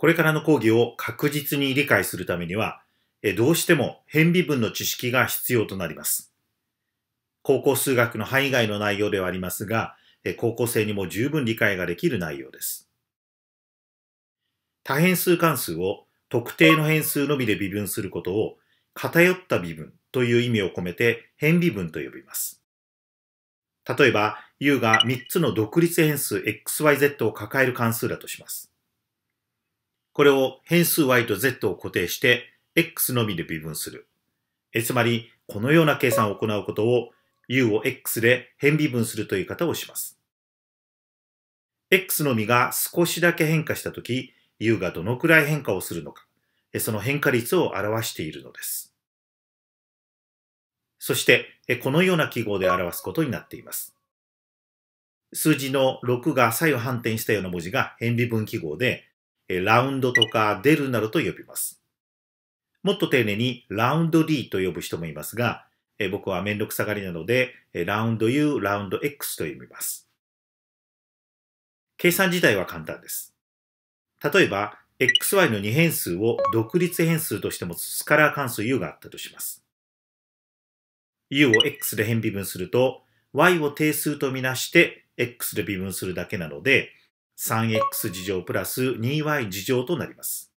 これからの講義を確実に理解するためには、どうしても変微分の知識が必要となります。高校数学の範囲外の内容ではありますが、高校生にも十分理解ができる内容です。多変数関数を特定の変数のみで微分することを偏った微分という意味を込めて変微分と呼びます。例えば、U が3つの独立変数 XYZ を抱える関数だとします。これを変数 y と z を固定して x のみで微分する。えつまり、このような計算を行うことを u を x で変微分するという言い方をします。x のみが少しだけ変化したとき、u がどのくらい変化をするのか、その変化率を表しているのです。そして、このような記号で表すことになっています。数字の6が左右反転したような文字が変微分記号で、ラウンドとかデルなどと呼びます。もっと丁寧にラウンド D と呼ぶ人もいますが、僕はめんどくさがりなので、ラウンド U、ラウンド X と読みます。計算自体は簡単です。例えば、xy の2変数を独立変数として持つスカラー関数 u があったとします。u を x で変微分すると、y を定数とみなして x で微分するだけなので、3x 事乗プラス 2y 事乗となります。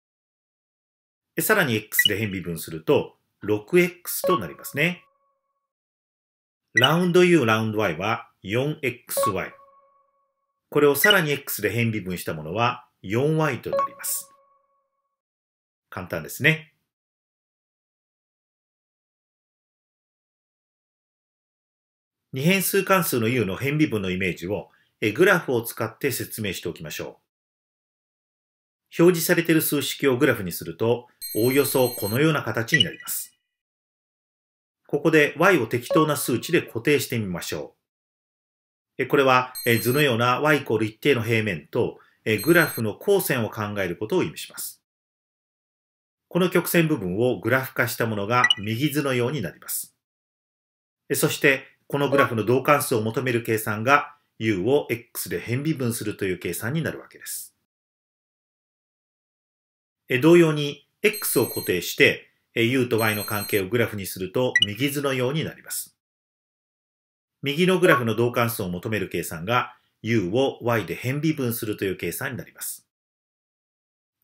さらに x で変微分すると 6x となりますね。ラウンド u ラウンド y は 4xy。これをさらに x で変微分したものは 4y となります。簡単ですね。二変数関数の u の変微分のイメージをグラフを使って説明しておきましょう。表示されている数式をグラフにすると、おおよそこのような形になります。ここで y を適当な数値で固定してみましょう。これは図のような y イコール一定の平面とグラフの光線を考えることを意味します。この曲線部分をグラフ化したものが右図のようになります。そして、このグラフの同関数を求める計算が u を x で変微分するという計算になるわけです。同様に x を固定して u と y の関係をグラフにすると右図のようになります。右のグラフの同関数を求める計算が u を y で変微分するという計算になります。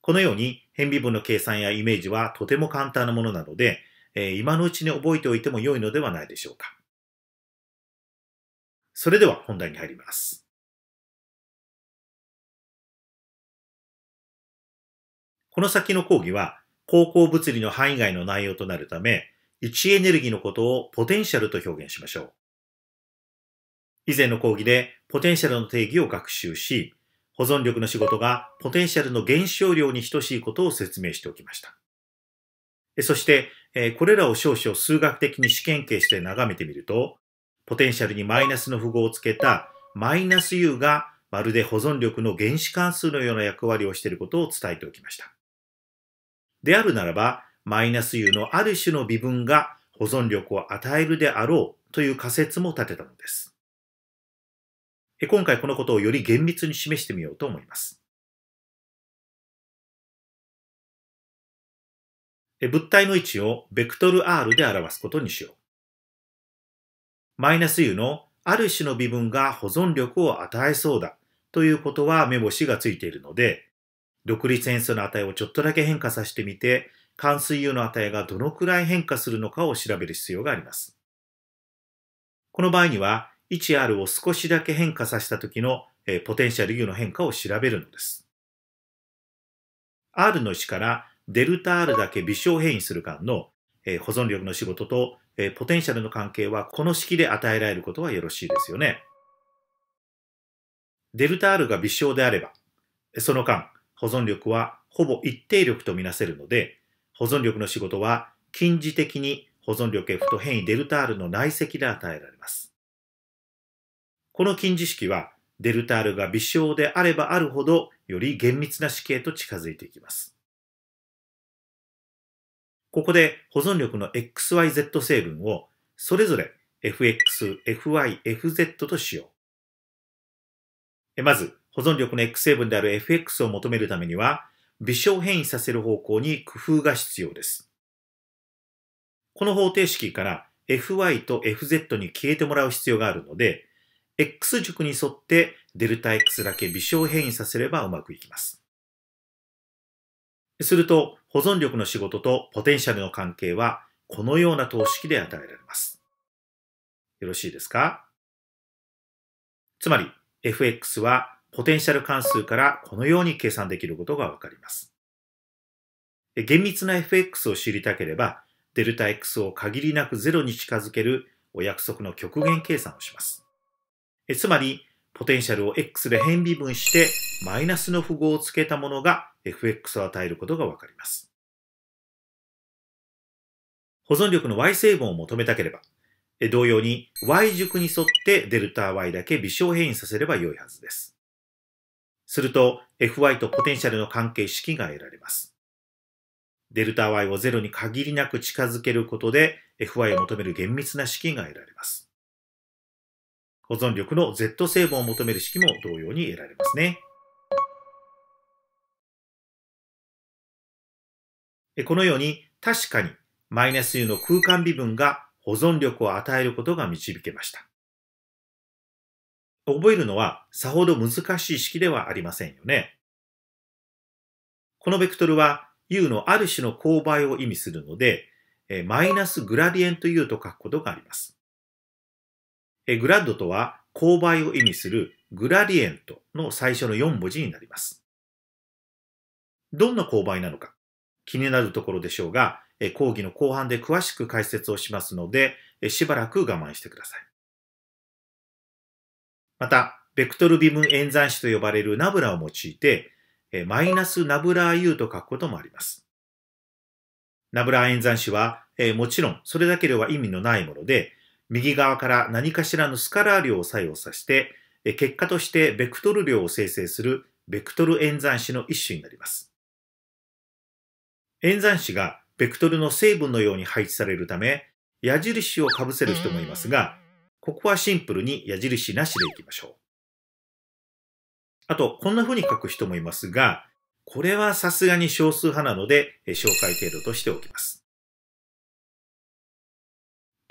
このように変微分の計算やイメージはとても簡単なものなので、今のうちに覚えておいても良いのではないでしょうか。それでは本題に入ります。この先の講義は、高校物理の範囲外の内容となるため、位置エネルギーのことをポテンシャルと表現しましょう。以前の講義でポテンシャルの定義を学習し、保存力の仕事がポテンシャルの減少量に等しいことを説明しておきました。そして、これらを少々数学的に試験形して眺めてみると、ポテンシャルにマイナスの符号をつけたマイナス U がまるで保存力の原子関数のような役割をしていることを伝えておきました。であるならば、マイナス U のある種の微分が保存力を与えるであろうという仮説も立てたのです。今回このことをより厳密に示してみようと思います。物体の位置をベクトル R で表すことにしよう。マイナス u のある種の微分が保存力を与えそうだということは目星がついているので、独立変数の値をちょっとだけ変化させてみて、関水 u の値がどのくらい変化するのかを調べる必要があります。この場合には、1r を少しだけ変化させた時のポテンシャル u の変化を調べるのです。r の1からデルタ r だけ微小変異する間の保存力の仕事とえポテンシャルの関係はこの式で与えられることはよろしいですよね。デルタ R が微小であれば、その間、保存力はほぼ一定力とみなせるので、保存力の仕事は近似的に保存力 F と変異デルタ R の内積で与えられます。この近似式は、デルタ R が微小であればあるほど、より厳密な式へと近づいていきます。ここで保存力の XYZ 成分をそれぞれ FX、FY、FZ としよう。まず、保存力の X 成分である FX を求めるためには、微小変異させる方向に工夫が必要です。この方程式から FY と FZ に消えてもらう必要があるので、X 軸に沿ってデルタ X だけ微小変異させればうまくいきます。すると、保存力の仕事とポテンシャルの関係は、このような等式で与えられます。よろしいですかつまり、fx はポテンシャル関数からこのように計算できることがわかります。厳密な fx を知りたければ、デルタ x を限りなく0に近づけるお約束の極限計算をします。つまり、ポテンシャルを x で変微分して、マイナスの符号をつけたものが fx を与えることがわかります。保存力の y 成分を求めたければ、同様に y 軸に沿ってデルタ y だけ微小変異させれば良いはずです。すると fy とポテンシャルの関係式が得られます。デルタ y を0に限りなく近づけることで fy を求める厳密な式が得られます。保存力の Z 成分を求める式も同様に得られますね。このように確かにマイナス U の空間微分が保存力を与えることが導けました。覚えるのはさほど難しい式ではありませんよね。このベクトルは U のある種の勾配を意味するので、マイナスグラディエント U と書くことがあります。グラッドとは勾配を意味するグラディエントの最初の4文字になります。どんな勾配なのか気になるところでしょうが、講義の後半で詳しく解説をしますので、しばらく我慢してください。また、ベクトル微分演算子と呼ばれるナブラを用いて、マイナスナブラー U と書くこともあります。ナブラー演算子は、もちろんそれだけでは意味のないもので、右側から何かしらのスカラー量を作用させて、結果としてベクトル量を生成するベクトル演算子の一種になります。演算子がベクトルの成分のように配置されるため、矢印をかぶせる人もいますが、ここはシンプルに矢印なしでいきましょう。あと、こんな風に書く人もいますが、これはさすがに少数派なので、紹介程度としておきます。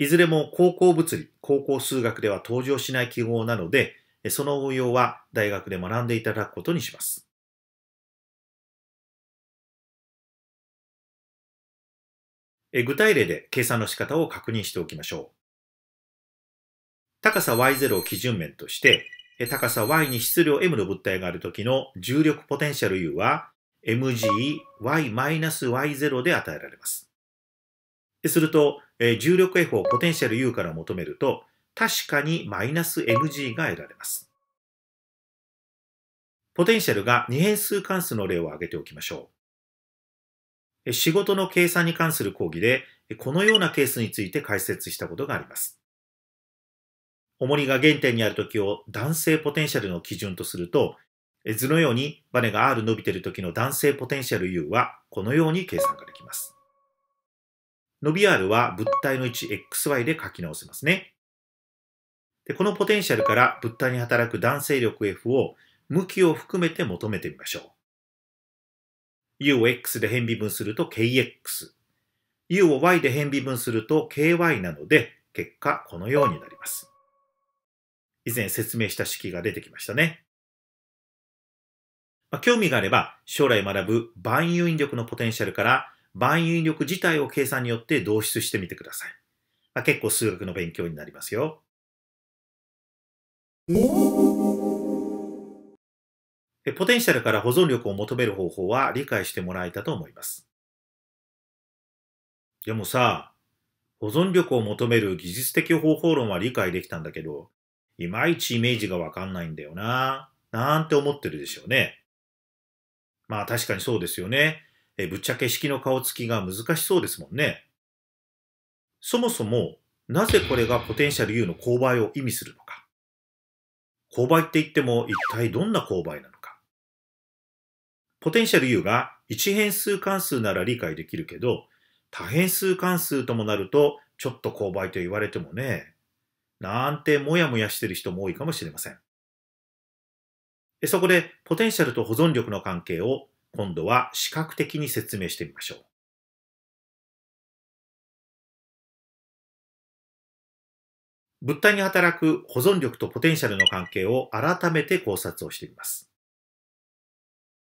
いずれも高校物理、高校数学では登場しない記号なので、その応用は大学で学んでいただくことにします。具体例で計算の仕方を確認しておきましょう。高さ y0 を基準面として、高さ y に質量 m の物体がある時の重力ポテンシャル u は mgy-y0 で与えられます。すると、えー、重力 F をポテンシャル U から求めると、確かにマイナス mg が得られます。ポテンシャルが二変数関数の例を挙げておきましょう。仕事の計算に関する講義で、このようなケースについて解説したことがあります。重りが原点にある時を男性ポテンシャルの基準とすると、図のようにバネが R 伸びている時の男性ポテンシャル U はこのように計算ができます。伸び r は物体の位置 xy で書き直せますね。でこのポテンシャルから物体に働く弾性力 F を向きを含めて求めてみましょう。u を x で変微分すると kx。u を y で変微分すると ky なので、結果このようになります。以前説明した式が出てきましたね。まあ、興味があれば、将来学ぶ万有引力のポテンシャルから万有引力自体を計算によって導出してみてください。まあ、結構数学の勉強になりますよ。ポテンシャルから保存力を求める方法は理解してもらえたと思います。でもさ、保存力を求める技術的方法論は理解できたんだけど、いまいちイメージがわかんないんだよなぁ、なんて思ってるでしょうね。まあ確かにそうですよね。えぶっちゃけ式の顔つきが難しそうですもんね。そもそも、なぜこれがポテンシャル U の勾配を意味するのか。勾配って言っても一体どんな勾配なのか。ポテンシャル U が一変数関数なら理解できるけど、多変数関数ともなると、ちょっと勾配と言われてもね、なんてもやもやしてる人も多いかもしれません。そこで、ポテンシャルと保存力の関係を今度は視覚的に説明してみましょう。物体に働く保存力とポテンシャルの関係を改めて考察をしてみます。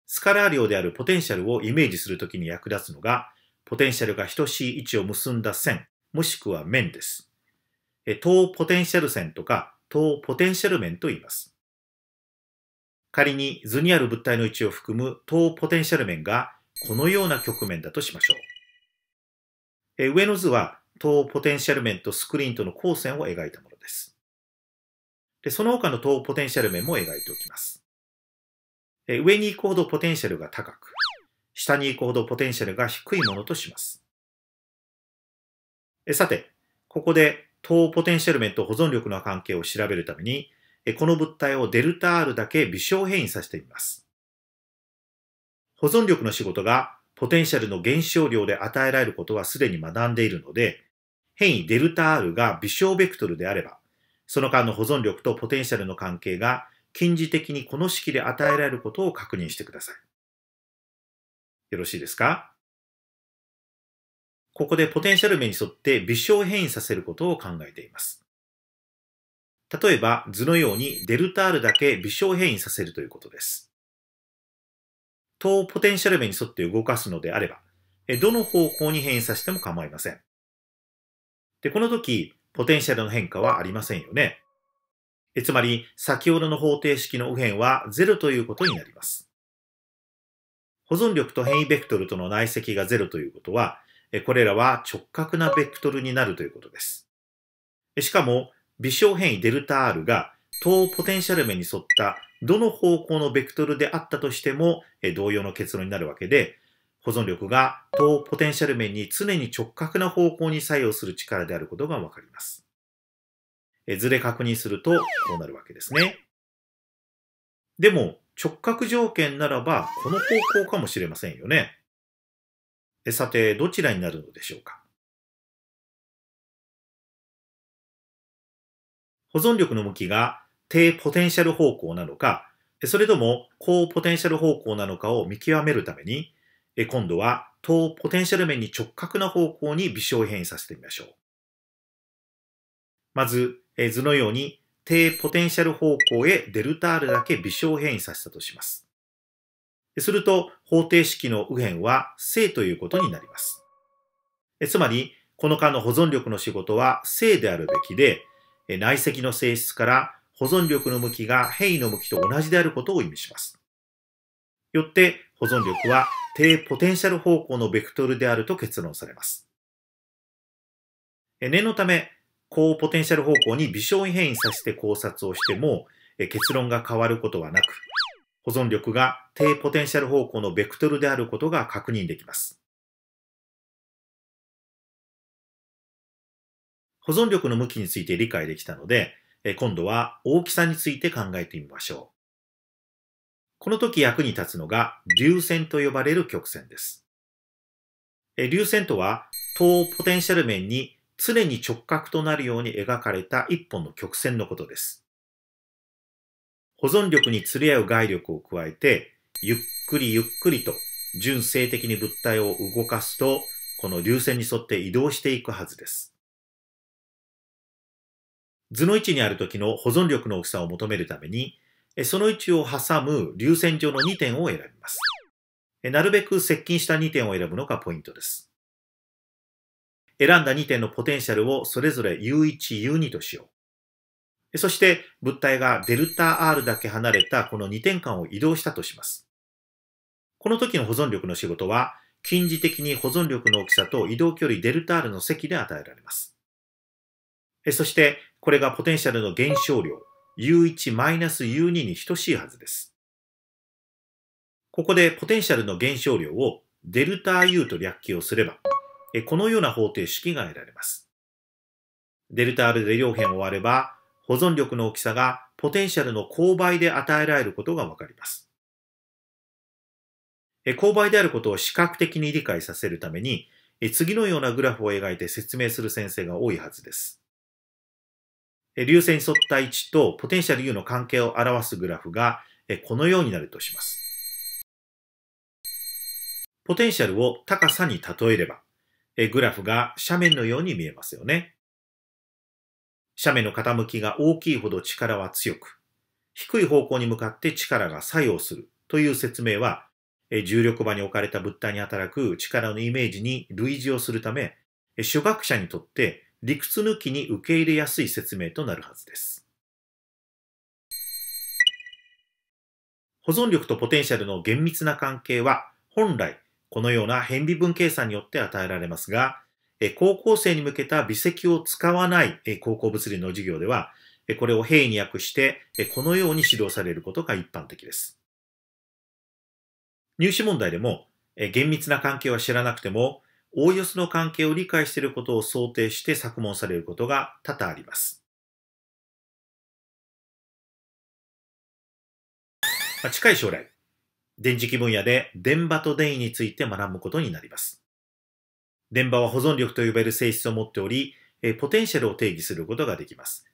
スカラー量であるポテンシャルをイメージするときに役立つのが、ポテンシャルが等しい位置を結んだ線、もしくは面です。等ポテンシャル線とか、等ポテンシャル面と言います。仮に図にある物体の位置を含む等ポテンシャル面がこのような局面だとしましょう。え上の図は等ポテンシャル面とスクリーンとの交線を描いたものです。でその他の等ポテンシャル面も描いておきます。え上に行くほどポテンシャルが高く、下に行くほどポテンシャルが低いものとします。えさて、ここで等ポテンシャル面と保存力の関係を調べるためにこの物体をデルタ R だけ微小変異させてみます。保存力の仕事がポテンシャルの減少量で与えられることはすでに学んでいるので、変異デルタ R が微小ベクトルであれば、その間の保存力とポテンシャルの関係が近似的にこの式で与えられることを確認してください。よろしいですかここでポテンシャル名に沿って微小変異させることを考えています。例えば図のようにデルタ R だけ微小変異させるということです。等ポテンシャル面に沿って動かすのであれば、どの方向に変異させても構いません。で、この時、ポテンシャルの変化はありませんよね。えつまり、先ほどの方程式の右辺は0ということになります。保存力と変異ベクトルとの内積が0ということは、これらは直角なベクトルになるということです。しかも、微小変異デルタ R が等ポテンシャル面に沿ったどの方向のベクトルであったとしても同様の結論になるわけで、保存力が等ポテンシャル面に常に直角な方向に作用する力であることがわかります。図で確認するとこうなるわけですね。でも直角条件ならばこの方向かもしれませんよね。さて、どちらになるのでしょうか保存力の向きが低ポテンシャル方向なのか、それとも高ポテンシャル方向なのかを見極めるために、今度は等ポテンシャル面に直角な方向に微小変異させてみましょう。まず、図のように低ポテンシャル方向へデルタ R だけ微小変異させたとします。すると、方程式の右辺は正ということになります。つまり、この間の保存力の仕事は正であるべきで、内積の性質から保存力の向きが変異の向きと同じであることを意味します。よって保存力は低ポテンシャル方向のベクトルであると結論されます。念のため、高ポテンシャル方向に微小に変異させて考察をしても結論が変わることはなく、保存力が低ポテンシャル方向のベクトルであることが確認できます。保存力の向きについて理解できたので、今度は大きさについて考えてみましょう。この時役に立つのが流線と呼ばれる曲線です。流線とは等ポテンシャル面に常に直角となるように描かれた一本の曲線のことです。保存力に釣り合う外力を加えて、ゆっくりゆっくりと純正的に物体を動かすと、この流線に沿って移動していくはずです。図の位置にある時の保存力の大きさを求めるために、その位置を挟む流線上の2点を選びます。なるべく接近した2点を選ぶのがポイントです。選んだ2点のポテンシャルをそれぞれ U1、U2 としよう。そして物体がデルタ R だけ離れたこの2点間を移動したとします。この時の保存力の仕事は、近似的に保存力の大きさと移動距離デルタ R の積で与えられます。そしてこれがポテンシャルの減少量 U1-U2 に等しいはずです。ここでポテンシャルの減少量をデルタ U と略記をすれば、このような方程式が得られます。デルタ R で両辺を割れば、保存力の大きさがポテンシャルの勾配で与えられることがわかります。勾配であることを視覚的に理解させるために、次のようなグラフを描いて説明する先生が多いはずです。流星に沿った位置とポテンシャル U の関係を表すグラフがこのようになるとします。ポテンシャルを高さに例えれば、グラフが斜面のように見えますよね。斜面の傾きが大きいほど力は強く、低い方向に向かって力が作用するという説明は、重力場に置かれた物体に働く力のイメージに類似をするため、初学者にとって理屈抜きに受け入れやすい説明となるはずです。保存力とポテンシャルの厳密な関係は本来このような変微分計算によって与えられますが、高校生に向けた微積を使わない高校物理の授業では、これを平易に訳して、このように指導されることが一般的です。入試問題でも、厳密な関係は知らなくても、おおよその関係を理解していることを想定して作問されることが多々あります。近い将来、電磁気分野で電場と電位について学ぶことになります。電場は保存力と呼べる性質を持っており、ポテンシャルを定義することができます。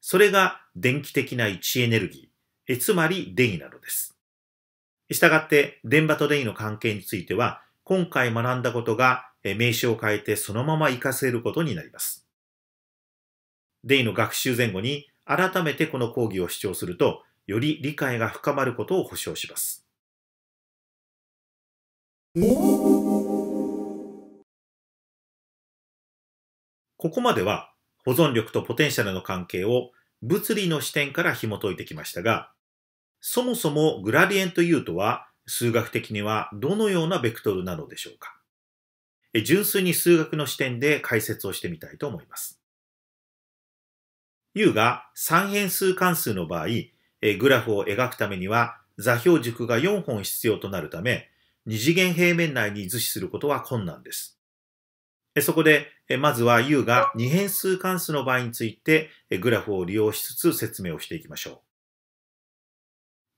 それが電気的な位置エネルギー、つまり電位なのです。したがって電場と電位の関係については、今回学んだことが名詞を変えてそのまま活かせることになります。デイの学習前後に改めてこの講義を主張すると、より理解が深まることを保証します。ここまでは保存力とポテンシャルの関係を物理の視点から紐解いてきましたが、そもそもグラディエント U とは数学的にはどのようなベクトルなのでしょうか純粋に数学の視点で解説をしてみたいと思います。U が三変数関数の場合、グラフを描くためには座標軸が4本必要となるため、二次元平面内に図示することは困難です。そこで、まずは U が二変数関数の場合についてグラフを利用しつつ説明をしていきましょ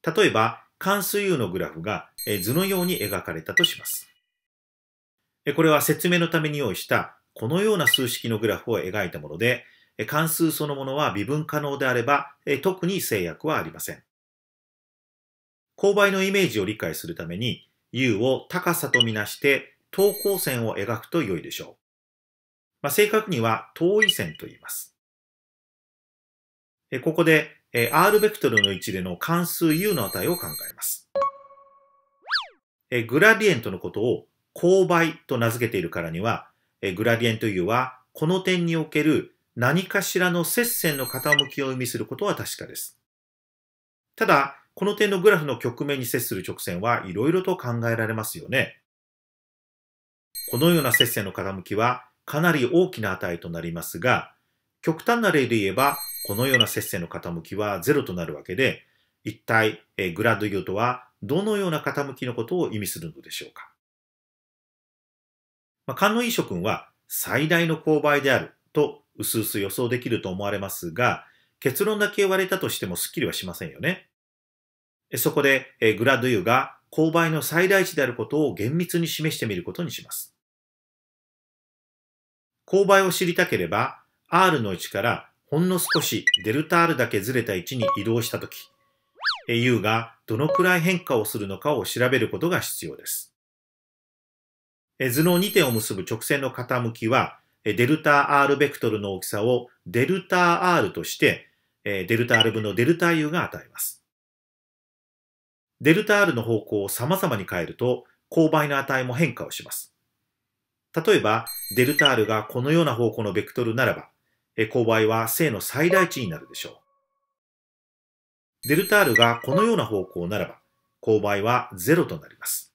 う。例えば、関数 U のグラフが図のように描かれたとします。これは説明のために用意したこのような数式のグラフを描いたもので、関数そのものは微分可能であれば特に制約はありません。勾配のイメージを理解するために U を高さとみなして等高線を描くと良いでしょう。まあ、正確には遠い線と言います。ここで R ベクトルの位置での関数 U の値を考えます。グラディエントのことを勾配と名付けているからには、グラディエント U はこの点における何かしらの接線の傾きを意味することは確かです。ただ、この点のグラフの局面に接する直線はいろいろと考えられますよね。このような接線の傾きはかなり大きな値となりますが、極端な例で言えば、このような接線の傾きはゼロとなるわけで、一体、グラド U とはどのような傾きのことを意味するのでしょうか。まあ、勘のいい諸君は最大の勾配であると薄々予想できると思われますが、結論だけ言われたとしてもスッキリはしませんよね。そこで、グラドユーが勾配の最大値であることを厳密に示してみることにします。勾配を知りたければ、R の置からほんの少しデルタ R だけずれた位置に移動したとき、U がどのくらい変化をするのかを調べることが必要です。図の2点を結ぶ直線の傾きは、デルタ R ベクトルの大きさをデルタ R として、デルタ R 分のデルタ U が与えます。デルタ R の方向を様々に変えると、勾配の値も変化をします。例えば、デルタ R がこのような方向のベクトルならば、勾配は正の最大値になるでしょう。デルタ R がこのような方向ならば、勾配は0となります。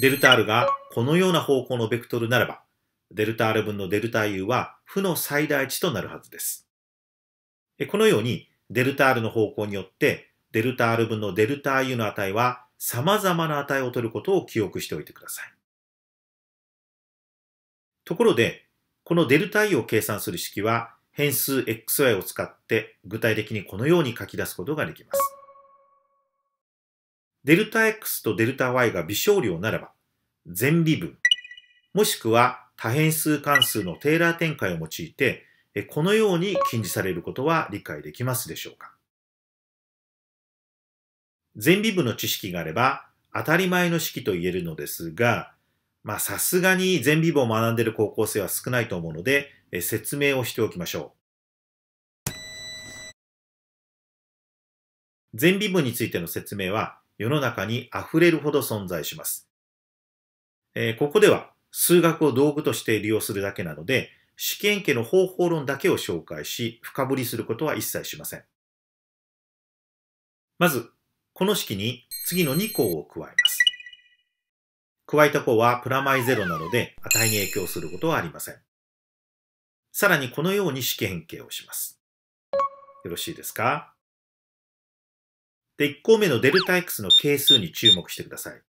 デルタ R がこのような方向のベクトルならば、デルタ R 分のデルタ U は負の最大値となるはずです。このように、デルタ R の方向によって、デルタ R 分のデルタ U の値は様々な値を取ることを記憶しておいてください。ところで、このデルタ U を計算する式は、変数 xy を使って具体的にこのように書き出すことができます。デルタ X とデルタ Y が微小量ならば、全微分、もしくは多変数関数のテーラー展開を用いて、このように禁じされることは理解できますでしょうか全微分の知識があれば当たり前の式と言えるのですが、まあさすがに全微分を学んでいる高校生は少ないと思うので、説明をしておきましょう。全微分についての説明は世の中に溢れるほど存在します。えー、ここでは数学を道具として利用するだけなので、試験家の方法論だけを紹介し、深掘りすることは一切しません。まず、この式に次の2項を加えます。加えた項はプラマイゼロなので値に影響することはありません。さらにこのように式変形をします。よろしいですかで、1項目のデルタ X の係数に注目してください。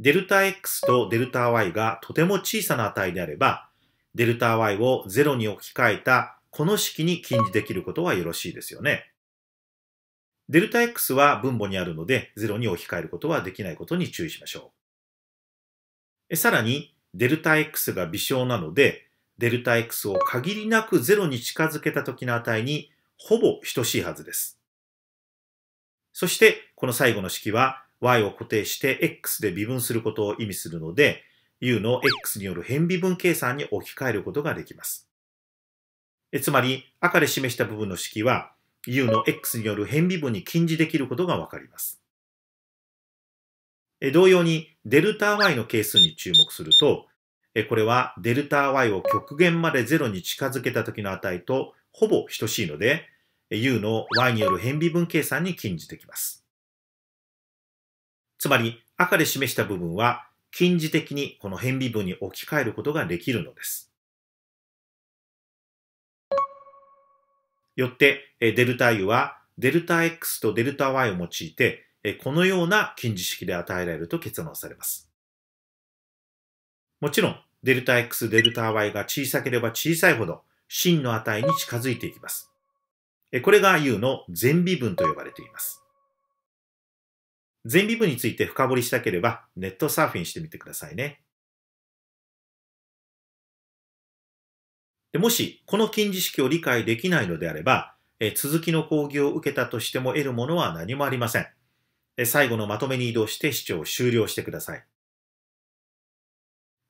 デルタ X とデルタ Y がとても小さな値であれば、デルタ Y を0に置き換えたこの式に近似できることはよろしいですよね。デルタ X は分母にあるので、0に置き換えることはできないことに注意しましょう。さらに、デルタ X が微小なので、デルタ X を限りなく0に近づけた時の値にほぼ等しいはずです。そして、この最後の式は y を固定して x で微分することを意味するので、u の x による変微分計算に置き換えることができます。つまり、赤で示した部分の式は、u の x による変微分に近似できることがわかります。同様に、デルタ y の係数に注目すると、これはデルタ y を極限まで0に近づけた時の値とほぼ等しいので、U の Y による変微分計算に近似できます。つまり赤で示した部分は近似的にこの変微分に置き換えることができるのです。よって、デルタ U はデルタ X とデルタ Y を用いて、このような近似式で与えられると結論されます。もちろん、デルタ X、デルタ Y が小さければ小さいほど、真の値に近づいていきます。これが U の前微分と呼ばれています。前微分について深掘りしたければ、ネットサーフィンしてみてくださいね。でもし、この近似式を理解できないのであれば、え続きの講義を受けたとしても得るものは何もありません。え最後のまとめに移動して視聴を終了してください。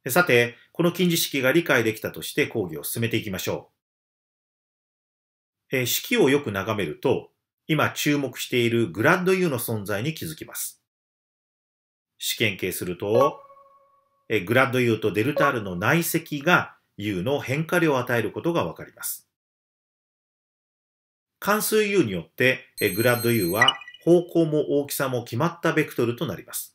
さて、この近似式が理解できたとして講義を進めていきましょう。えー、式をよく眺めると、今注目しているグランド U の存在に気づきます。試験形すると、えー、グランド U とデルタ R の内積が U の変化量を与えることがわかります。関数 U によって、えー、グランド U は方向も大きさも決まったベクトルとなります。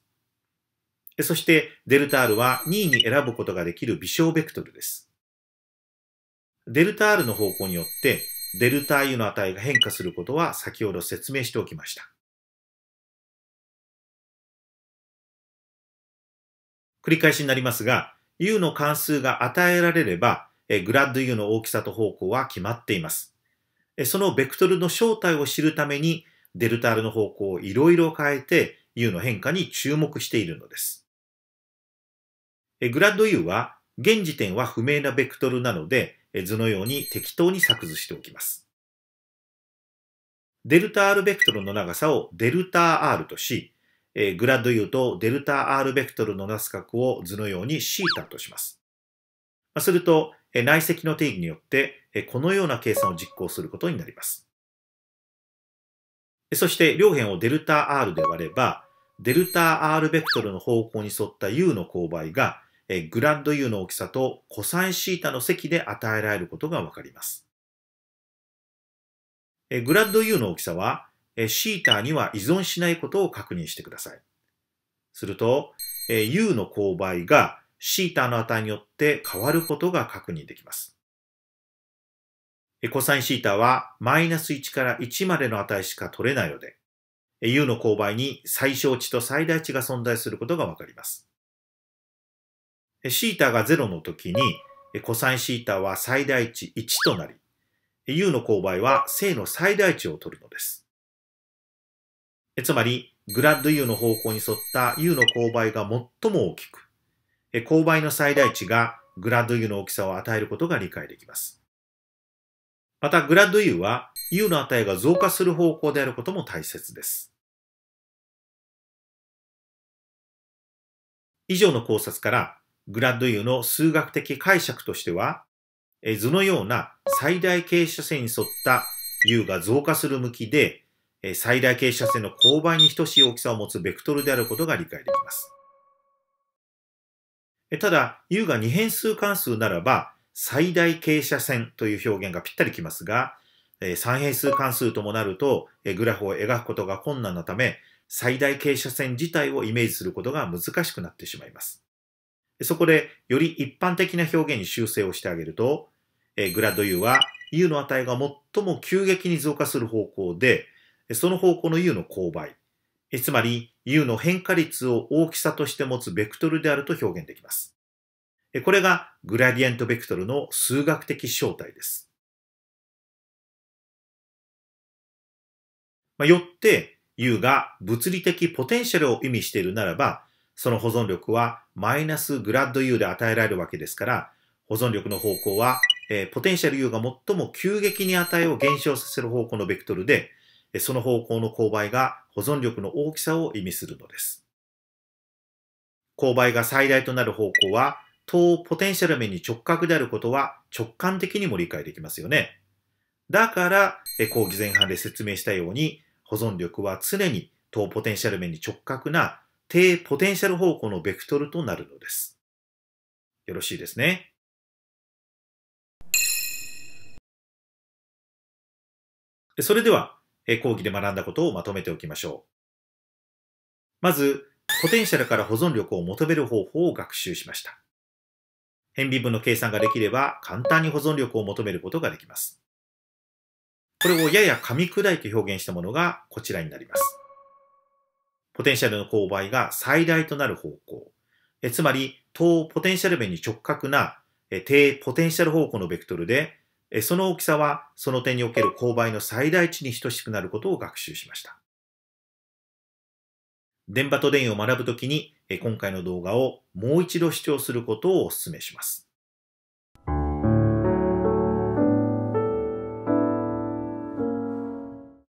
そして、デルタ R は2位に選ぶことができる微小ベクトルです。デルタ R の方向によって、デルタ U の値が変化することは先ほど説明しておきました。繰り返しになりますが、U の関数が与えられれば、グラッド U の大きさと方向は決まっています。そのベクトルの正体を知るために、デルタ R の方向をいろいろ変えて U の変化に注目しているのです。グラッド U は現時点は不明なベクトルなので、図のように適当に作図しておきます。デルタ R ベクトルの長さをデルタ R とし、えグラッド U とデルタ R ベクトルのなす角を図のようにシータとします。ますると、内積の定義によって、このような計算を実行することになります。そして両辺をデルタ R で割れば、デルタ R ベクトルの方向に沿った U の勾配がえグラッド U の大きさと cosθ の積で与えられることがわかります。えグラッド U の大きさは、え θ には依存しないことを確認してください。すると、え U の勾配が θ の値によって変わることが確認できます。コサインシータはマイナス1から1までの値しか取れないので、U の勾配に最小値と最大値が存在することがわかります。シータが0の時に、コサイン θ は最大値1となり、u の勾配は正の最大値を取るのです。つまり、グラッド u の方向に沿った u の勾配が最も大きく、勾配の最大値がグラッド u の大きさを与えることが理解できます。また、グラッド u は u の値が増加する方向であることも大切です。以上の考察から、グラッドユーの数学的解釈としては、図のような最大傾斜線に沿った U が増加する向きで、最大傾斜線の勾配に等しい大きさを持つベクトルであることが理解できます。ただ、U が二変数関数ならば、最大傾斜線という表現がぴったりきますが、三変数関数ともなると、グラフを描くことが困難なため、最大傾斜線自体をイメージすることが難しくなってしまいます。そこでより一般的な表現に修正をしてあげると、えグラッド U は U の値が最も急激に増加する方向で、その方向の U の勾配、つまり U の変化率を大きさとして持つベクトルであると表現できます。これがグラディエントベクトルの数学的正体です。よって U が物理的ポテンシャルを意味しているならば、その保存力はマイナスグラッド U で与えられるわけですから、保存力の方向は、えー、ポテンシャル U が最も急激に値を減少させる方向のベクトルで、その方向の勾配が保存力の大きさを意味するのです。勾配が最大となる方向は、等ポテンシャル面に直角であることは直感的にも理解できますよね。だから、講義前半で説明したように、保存力は常に等ポテンシャル面に直角な低ポテンシャル方向のベクトルとなるのです。よろしいですね。それでは、講義で学んだことをまとめておきましょう。まず、ポテンシャルから保存力を求める方法を学習しました。変微分の計算ができれば簡単に保存力を求めることができます。これをやや噛み砕いて表現したものがこちらになります。ポテンシャルの勾配が最大となる方向。えつまり、等ポテンシャル面に直角な低ポテンシャル方向のベクトルで、その大きさはその点における勾配の最大値に等しくなることを学習しました。電波と電位を学ぶときに、今回の動画をもう一度視聴することをお勧めします。